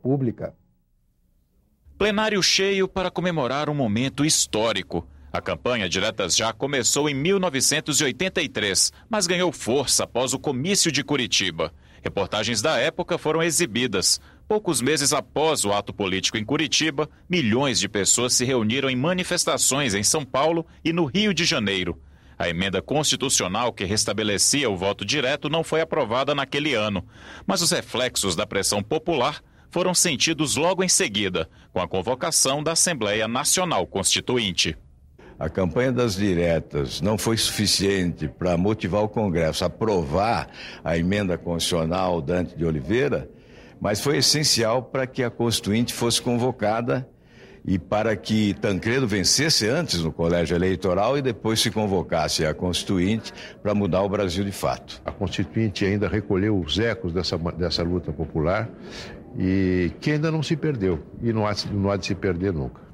pública. Plenário cheio para comemorar um momento histórico. A campanha Diretas Já começou em 1983, mas ganhou força após o comício de Curitiba. Reportagens da época foram exibidas. Poucos meses após o ato político em Curitiba, milhões de pessoas se reuniram em manifestações em São Paulo e no Rio de Janeiro. A emenda constitucional que restabelecia o voto direto não foi aprovada naquele ano, mas os reflexos da pressão popular foram sentidos logo em seguida, com a convocação da Assembleia Nacional Constituinte. A campanha das diretas não foi suficiente para motivar o Congresso a aprovar a emenda constitucional Dante de Oliveira, mas foi essencial para que a Constituinte fosse convocada e para que Tancredo vencesse antes no colégio eleitoral e depois se convocasse a Constituinte para mudar o Brasil de fato. A Constituinte ainda recolheu os ecos dessa, dessa luta popular e que ainda não se perdeu e não há, não há de se perder nunca.